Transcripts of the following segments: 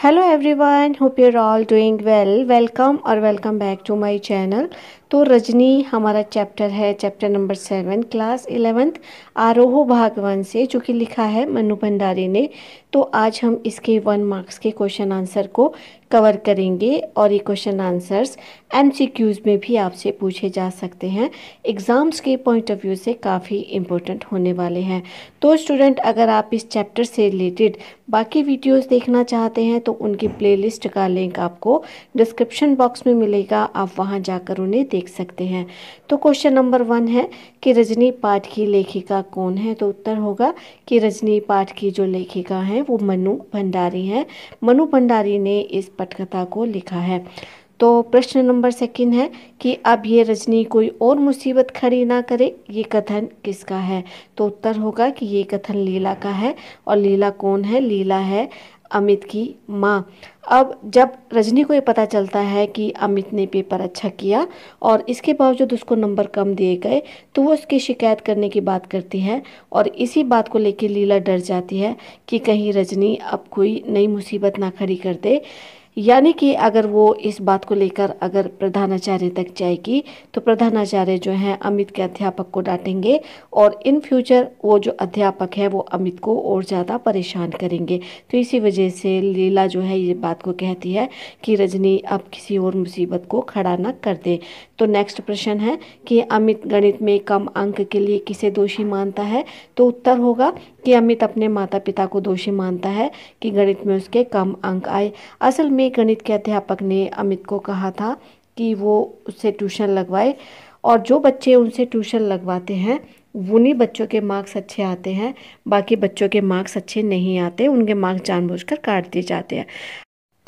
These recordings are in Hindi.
hello everyone hope you're all doing well welcome or welcome back to my channel तो रजनी हमारा चैप्टर है chapter number seven class eleventh Aroh भागवान से जो कि लिखा है मनु भंडारी ने तो आज हम इसके वन मार्क्स के क्वेश्चन आंसर को कवर करेंगे और ये क्वेश्चन आंसर्स एमसीक्यूज़ में भी आपसे पूछे जा सकते हैं एग्ज़ाम्स के पॉइंट ऑफ व्यू से काफ़ी इम्पोर्टेंट होने वाले हैं तो स्टूडेंट अगर आप इस चैप्टर से रिलेटेड बाकी वीडियोस देखना चाहते हैं तो उनकी प्लेलिस्ट का लिंक आपको डिस्क्रिप्शन बॉक्स में मिलेगा आप वहाँ जाकर उन्हें देख सकते हैं तो क्वेश्चन नंबर वन है कि रजनी पाठ की लेखिका कौन है तो उत्तर होगा कि रजनी पाठ की जो लेखिका हैं वो मनु भंडारी हैं मनु भंडारी ने इस पटकथा को लिखा है तो प्रश्न नंबर सेकंड है कि अब ये रजनी कोई और मुसीबत खड़ी ना करे ये कथन किसका है तो उत्तर होगा कि ये कथन लीला का है और लीला कौन है लीला है अमित की माँ अब जब रजनी को ये पता चलता है कि अमित ने पेपर अच्छा किया और इसके बावजूद उसको नंबर कम दिए गए तो वो उसकी शिकायत करने की बात करती है और इसी बात को लेकर लीला डर जाती है कि कहीं रजनी अब कोई नई मुसीबत ना खड़ी कर दे यानी कि अगर वो इस बात को लेकर अगर प्रधानाचार्य तक जाएगी तो प्रधानाचार्य जो हैं अमित के अध्यापक को डांटेंगे और इन फ्यूचर वो जो अध्यापक है वो अमित को और ज़्यादा परेशान करेंगे तो इसी वजह से लीला जो है ये बात को कहती है कि रजनी अब किसी और मुसीबत को खड़ा न कर दे तो नेक्स्ट प्रश्न है कि अमित गणित में कम अंक के लिए किसे दोषी मानता है तो उत्तर होगा कि अमित अपने माता पिता को दोषी मानता है कि गणित में उसके कम अंक आए असल में गणित के अध्यापक ने अमित को कहा था कि वो उससे ट्यूशन लगवाए और जो बच्चे उनसे ट्यूशन लगवाते हैं उन्हीं बच्चों के मार्क्स अच्छे आते हैं बाकी बच्चों के मार्क्स अच्छे नहीं आते उनके मार्क्स जानबूझकर काट दिए जाते हैं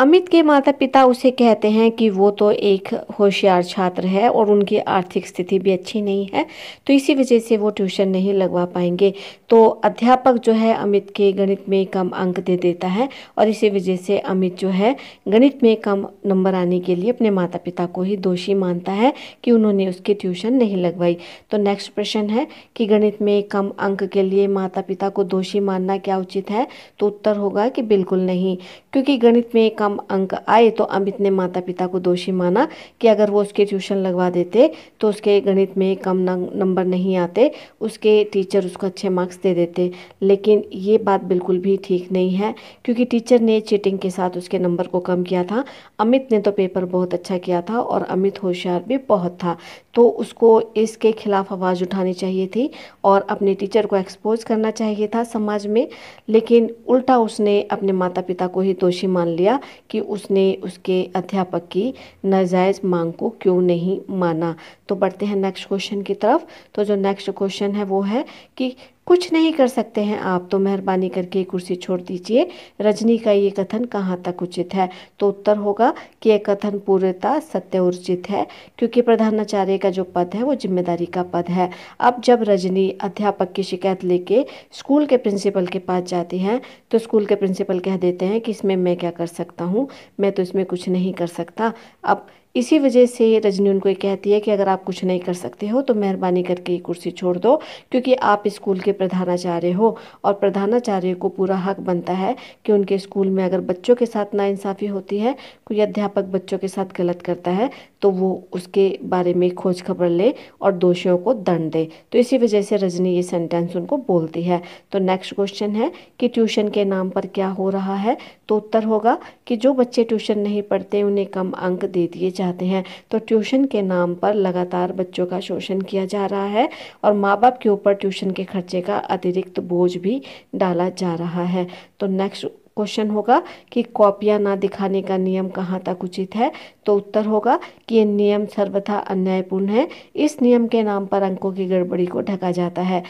अमित के माता पिता उसे कहते हैं कि वो तो एक होशियार छात्र है और उनकी आर्थिक स्थिति भी अच्छी नहीं है तो इसी वजह से वो ट्यूशन नहीं लगवा पाएंगे तो अध्यापक जो है अमित के गणित में कम अंक दे देता है और इसी वजह से अमित जो है गणित में कम नंबर आने के लिए अपने माता पिता को ही दोषी मानता है कि उन्होंने उसकी ट्यूशन नहीं लगवाई तो नेक्स्ट प्रश्न है कि गणित में कम अंक के लिए माता पिता को दोषी मानना क्या उचित है तो उत्तर होगा कि बिल्कुल नहीं क्योंकि गणित में कम कम अंक आए तो अमित ने माता पिता को दोषी माना कि अगर वो उसके ट्यूशन लगवा देते तो उसके गणित में कम नंबर नहीं आते उसके टीचर उसको अच्छे मार्क्स दे देते लेकिन ये बात बिल्कुल भी ठीक नहीं है क्योंकि टीचर ने चीटिंग के साथ उसके नंबर को कम किया था अमित ने तो पेपर बहुत अच्छा किया था और अमित होशियार भी बहुत था तो उसको इसके खिलाफ आवाज़ उठानी चाहिए थी और अपने टीचर को एक्सपोज करना चाहिए था समाज में लेकिन उल्टा उसने अपने माता पिता को ही दोषी मान लिया कि उसने उसके अध्यापक की नाजायज़ मांग को क्यों नहीं माना तो बढ़ते हैं नेक्स्ट क्वेश्चन की तरफ तो जो नेक्स्ट क्वेश्चन है वो है कि कुछ नहीं कर सकते हैं आप तो मेहरबानी करके कुर्सी छोड़ दीजिए रजनी का ये कथन कहाँ तक उचित है तो उत्तर होगा कि यह कथन पूर्णता सत्य उचित है क्योंकि प्रधानाचार्य का जो पद है वो जिम्मेदारी का पद है अब जब रजनी अध्यापक की शिकायत लेके स्कूल के प्रिंसिपल के पास जाती है तो स्कूल के प्रिंसिपल कह देते हैं कि इसमें मैं क्या कर सकता हूँ मैं तो इसमें कुछ नहीं कर सकता अब इसी वजह से रजनी उनको ये कहती है कि अगर आप कुछ नहीं कर सकते हो तो मेहरबानी करके ये कुर्सी छोड़ दो क्योंकि आप स्कूल के प्रधानाचार्य हो और प्रधानाचार्य को पूरा हक बनता है कि उनके स्कूल में अगर बच्चों के साथ नाइंसाफ़ी होती है कोई अध्यापक बच्चों के साथ गलत करता है तो वो उसके बारे में खोज खबर ले और दोषियों को दंड दे तो इसी वजह से रजनी ये सेंटेंस उनको बोलती है तो नेक्स्ट क्वेश्चन है कि ट्यूशन के नाम पर क्या हो रहा है तो उत्तर होगा कि जो बच्चे ट्यूशन नहीं पढ़ते उन्हें कम अंक दे दिए जाते हैं तो ट्यूशन के नाम पर लगातार बच्चों का शोषण किया जा रहा है और माँ बाप के ऊपर ट्यूशन के खर्चे का अतिरिक्त बोझ भी डाला जा रहा है तो नेक्स्ट क्वेश्चन होगा कि कॉपियां ना दिखाने का नियम कहाँ तक उचित है तो उत्तर होगा कि ये नियम सर्वथा अन्यायपूर्ण है इस नियम के नाम पर अंकों की गड़बड़ी को ढका जाता है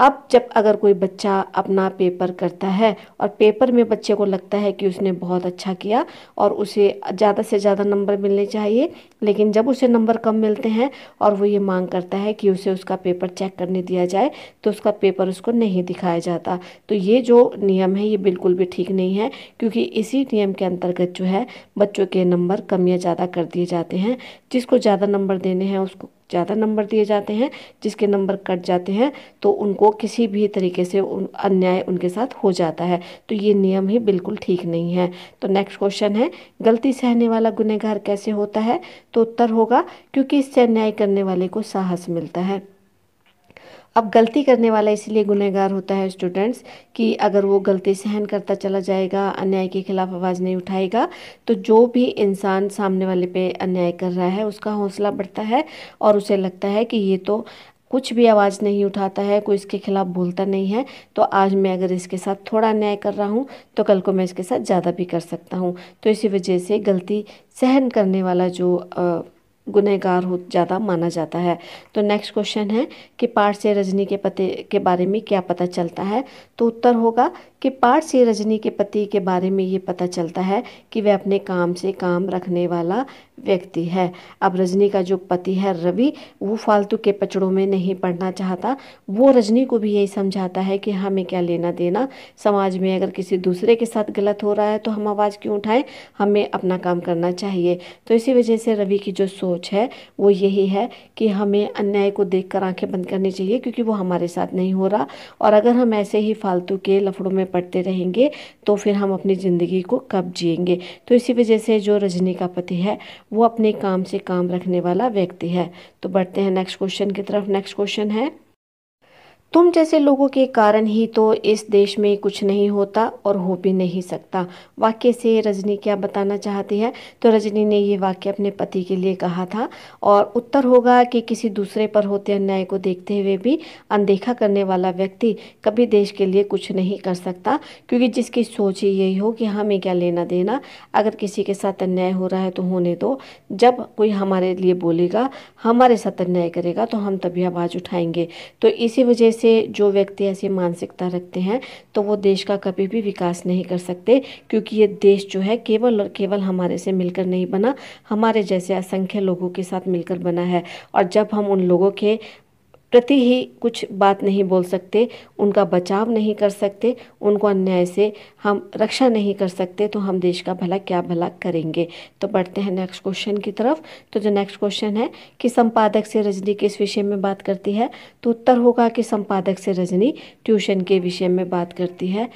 अब जब अगर कोई बच्चा अपना पेपर करता है और पेपर में बच्चे को लगता है कि उसने बहुत अच्छा किया और उसे ज़्यादा से ज़्यादा नंबर मिलने चाहिए लेकिन जब उसे नंबर कम मिलते हैं और वो ये मांग करता है कि उसे उसका पेपर चेक करने दिया जाए तो उसका पेपर उसको नहीं दिखाया जाता तो ये जो नियम है ये बिल्कुल भी ठीक नहीं है क्योंकि इसी नियम के अंतर्गत जो है बच्चों के नंबर कम या ज़्यादा कर दिए जाते हैं जिसको ज़्यादा नंबर देने हैं उसको ज़्यादा नंबर दिए जाते हैं जिसके नंबर कट जाते हैं तो उनको किसी भी तरीके से उन, अन्याय उनके साथ हो जाता है तो ये नियम ही बिल्कुल ठीक नहीं है तो नेक्स्ट क्वेश्चन है गलती सहने वाला गुनहगार कैसे होता है तो उत्तर होगा क्योंकि इससे अन्याय करने वाले को साहस मिलता है अब गलती करने वाला इसलिए गुनहगार होता है स्टूडेंट्स कि अगर वो गलती सहन करता चला जाएगा अन्याय के खिलाफ आवाज़ नहीं उठाएगा तो जो भी इंसान सामने वाले पे अन्याय कर रहा है उसका हौसला बढ़ता है और उसे लगता है कि ये तो कुछ भी आवाज़ नहीं उठाता है कोई इसके खिलाफ बोलता नहीं है तो आज मैं अगर इसके साथ थोड़ा अन्याय कर रहा हूँ तो कल को मैं इसके साथ ज़्यादा भी कर सकता हूँ तो इसी वजह से गलती सहन करने वाला जो आ, गुनहगार हो ज़्यादा माना जाता है तो नेक्स्ट क्वेश्चन है कि पार्ट से रजनी के पति के बारे में क्या पता चलता है तो उत्तर होगा कि पार्ट से रजनी के पति के बारे में ये पता चलता है कि वह अपने काम से काम रखने वाला व्यक्ति है अब रजनी का जो पति है रवि वो फालतू के पचड़ों में नहीं पढ़ना चाहता वो रजनी को भी यही समझाता है कि हमें क्या लेना देना समाज में अगर किसी दूसरे के साथ गलत हो रहा है तो हम आवाज़ क्यों उठाएं हमें अपना काम करना चाहिए तो इसी वजह से रवि की जो सोच है वो यही है कि हमें अन्याय को देख कर आँखें बंद करनी चाहिए क्योंकि वो हमारे साथ नहीं हो रहा और अगर हम ऐसे ही फालतू के लफड़ों में पढ़ते रहेंगे तो फिर हम अपनी ज़िंदगी को कब जियेंगे तो इसी वजह से जो रजनी का पति है वो अपने काम से काम रखने वाला व्यक्ति है तो बढ़ते हैं नेक्स्ट क्वेश्चन की तरफ नेक्स्ट क्वेश्चन है तुम जैसे लोगों के कारण ही तो इस देश में कुछ नहीं होता और हो भी नहीं सकता वाक्य से रजनी क्या बताना चाहती है तो रजनी ने ये वाक्य अपने पति के लिए कहा था और उत्तर होगा कि किसी दूसरे पर होते अन्याय को देखते हुए भी अनदेखा करने वाला व्यक्ति कभी देश के लिए कुछ नहीं कर सकता क्योंकि जिसकी सोच ही यही हो कि हमें क्या लेना देना अगर किसी के साथ अन्याय हो रहा है तो होने दो जब कोई हमारे लिए बोलेगा हमारे साथ अन्याय करेगा तो हम तभी आवाज़ उठाएंगे तो इसी वजह से ऐसे जो व्यक्ति ऐसी मानसिकता रखते हैं तो वो देश का कभी भी विकास नहीं कर सकते क्योंकि ये देश जो है केवल और केवल हमारे से मिलकर नहीं बना हमारे जैसे असंख्य लोगों के साथ मिलकर बना है और जब हम उन लोगों के प्रति ही कुछ बात नहीं बोल सकते उनका बचाव नहीं कर सकते उनको अन्याय से हम रक्षा नहीं कर सकते तो हम देश का भला क्या भला करेंगे तो बढ़ते हैं नेक्स्ट क्वेश्चन की तरफ तो जो नेक्स्ट क्वेश्चन है कि संपादक से रजनी किस विषय में बात करती है तो उत्तर होगा कि संपादक से रजनी ट्यूशन के विषय में बात करती है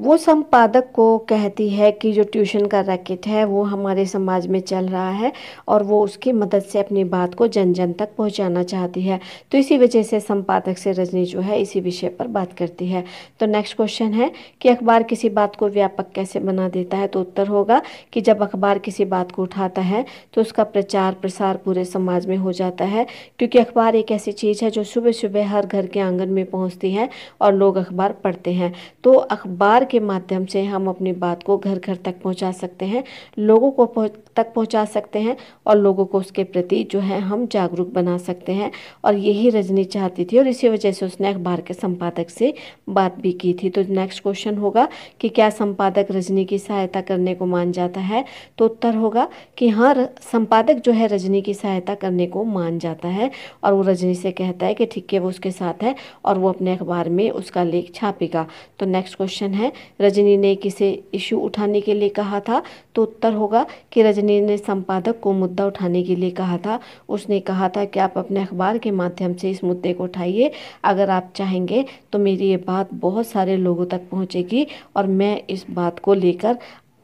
वो संपादक को कहती है कि जो ट्यूशन का रैकेट है वो हमारे समाज में चल रहा है और वो उसकी मदद से अपनी बात को जन जन तक पहुंचाना चाहती है तो इसी वजह से संपादक से रजनी जो है इसी विषय पर बात करती है तो नेक्स्ट क्वेश्चन है कि अखबार किसी बात को व्यापक कैसे बना देता है तो उत्तर होगा कि जब अखबार किसी बात को उठाता है तो उसका प्रचार प्रसार पूरे समाज में हो जाता है क्योंकि अखबार एक ऐसी चीज़ है जो सुबह सुबह हर घर के आंगन में पहुँचती है और लोग अखबार पढ़ते हैं तो अखबार के माध्यम से हम अपनी बात को घर घर तक पहुंचा सकते हैं लोगों को पहुंच, तक पहुंचा सकते हैं और लोगों को उसके प्रति जो है हम जागरूक बना सकते हैं और यही रजनी चाहती थी और इसी वजह से उसने अखबार के संपादक से बात भी की थी तो नेक्स्ट क्वेश्चन होगा कि क्या संपादक रजनी की सहायता करने को मान जाता है तो उत्तर होगा कि हाँ संपादक जो है रजनी की सहायता करने को मान जाता है और वो रजनी से कहता है कि ठीक है वो उसके साथ है और वो अपने अखबार में उसका लेख छापेगा तो नेक्स्ट क्वेश्चन है रजनी ने किसे इशू उठाने के लिए कहा था तो उत्तर होगा कि रजनी ने संपादक को मुद्दा उठाने के लिए कहा था उसने कहा था कि आप अपने अखबार के माध्यम से इस मुद्दे को उठाइए अगर आप चाहेंगे तो मेरी ये बात बहुत सारे लोगों तक पहुँचेगी और मैं इस बात को लेकर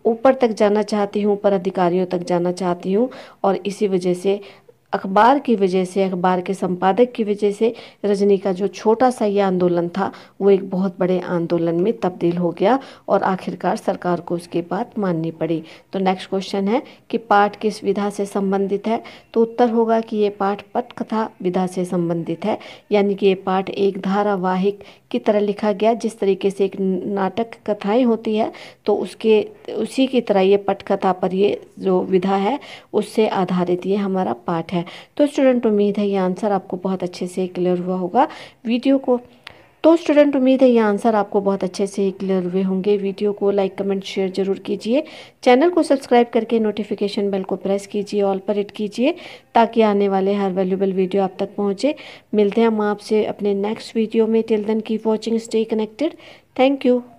ऊपर तक जाना चाहती हूँ ऊपर अधिकारियों तक जाना चाहती हूँ और इसी वजह से अखबार की वजह से अखबार के संपादक की वजह से रजनी का जो छोटा सा ये आंदोलन था वो एक बहुत बड़े आंदोलन में तब्दील हो गया और आखिरकार सरकार को उसकी बात माननी पड़ी तो नेक्स्ट क्वेश्चन है कि पाठ किस विधा से संबंधित है तो उत्तर होगा कि ये पाठ पटकथा विधा से संबंधित है यानी कि ये पाठ एक धारावाहिक की तरह लिखा गया जिस तरीके से एक नाटक कथाएँ होती है तो उसके उसी की तरह ये पटकथा पर ये जो विधा है उससे आधारित ये हमारा पाठ है है तो स्टूडेंट उम्मीद है ये आंसर आपको बहुत अच्छे से क्लियर हुआ होगा वीडियो को तो स्टूडेंट उम्मीद है ये आंसर आपको बहुत अच्छे से क्लियर हुए होंगे वीडियो को लाइक कमेंट शेयर जरूर कीजिए चैनल को सब्सक्राइब करके नोटिफिकेशन बेल को प्रेस कीजिए ऑल पर हिट कीजिए ताकि आने वाले हर वैल्यूबल वीडियो आप तक पहुंचे मिलते हैं हम आपसे अपने नेक्स्ट वीडियो में till then keep watching stay connected thank you